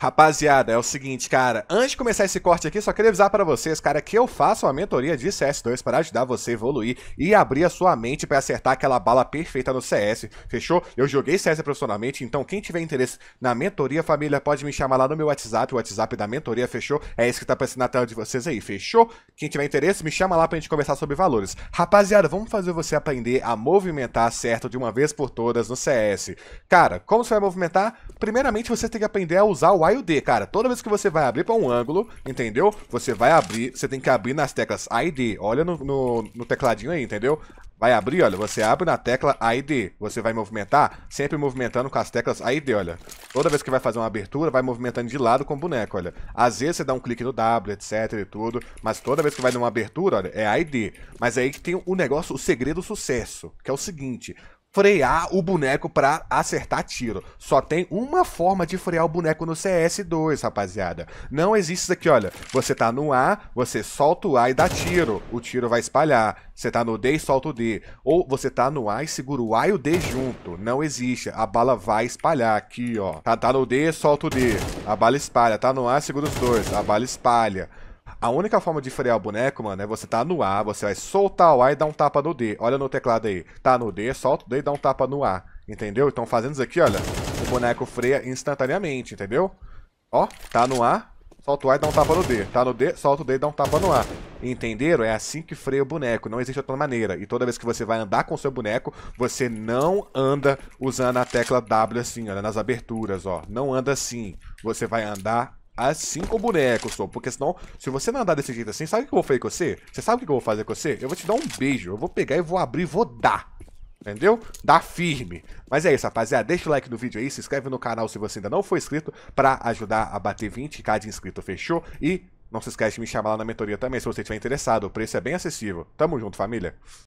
Rapaziada, é o seguinte, cara, antes de começar esse corte aqui, só queria avisar para vocês, cara, que eu faço uma mentoria de CS2 para ajudar você a evoluir e abrir a sua mente para acertar aquela bala perfeita no CS, fechou? Eu joguei CS profissionalmente, então quem tiver interesse na mentoria, família, pode me chamar lá no meu WhatsApp, o WhatsApp da mentoria, fechou? É isso que tá aparecendo na tela de vocês aí, fechou? Quem tiver interesse, me chama lá pra gente conversar sobre valores. Rapaziada, vamos fazer você aprender a movimentar certo de uma vez por todas no CS. Cara, como você vai movimentar? Primeiramente, você tem que aprender a usar o a e o D, cara. Toda vez que você vai abrir para um ângulo, entendeu? Você vai abrir, você tem que abrir nas teclas A e D. Olha no, no, no tecladinho aí, entendeu? Vai abrir, olha, você abre na tecla A e D. Você vai movimentar, sempre movimentando com as teclas A e D, olha. Toda vez que vai fazer uma abertura, vai movimentando de lado com o boneco, olha. Às vezes você dá um clique no W, etc e tudo, mas toda vez que vai numa abertura, olha, é A e D. Mas aí que tem o negócio, o segredo do sucesso, que é o seguinte, frear o boneco para acertar tiro. Só tem uma forma de frear o boneco no CS2, rapaziada. Não existe isso aqui, olha. Você tá no A, você solta o A e dá tiro. O tiro vai espalhar. Você tá no D e solta o D. Ou você tá no A e segura o A e o D junto. Não existe. A bala vai espalhar aqui, ó. Tá, tá no D, solta o D. A bala espalha. Tá no A, segura os dois. A bala espalha. A única forma de frear o boneco, mano, é você tá no A, você vai soltar o A e dar um tapa no D. Olha no teclado aí. Tá no D, solta o D e dá um tapa no A. Entendeu? Então fazendo isso aqui, olha, o boneco freia instantaneamente, entendeu? Ó, tá no A, solta o A e dá um tapa no D. Tá no D, solta o D e dá um tapa no A. Entenderam? É assim que freia o boneco, não existe outra maneira. E toda vez que você vai andar com o seu boneco, você não anda usando a tecla W assim, olha, nas aberturas, ó. Não anda assim. Você vai andar assim com o boneco, só. Porque senão, se você não andar desse jeito assim, sabe o que eu vou fazer com você? Você sabe o que eu vou fazer com você? Eu vou te dar um beijo. Eu vou pegar e vou abrir e vou dar. Entendeu? Dá firme. Mas é isso, rapaziada. Deixa o like no vídeo aí, se inscreve no canal se você ainda não for inscrito, para ajudar a bater 20k de inscrito, fechou? E não se esquece de me chamar lá na mentoria também, se você estiver interessado. O preço é bem acessível. Tamo junto, família.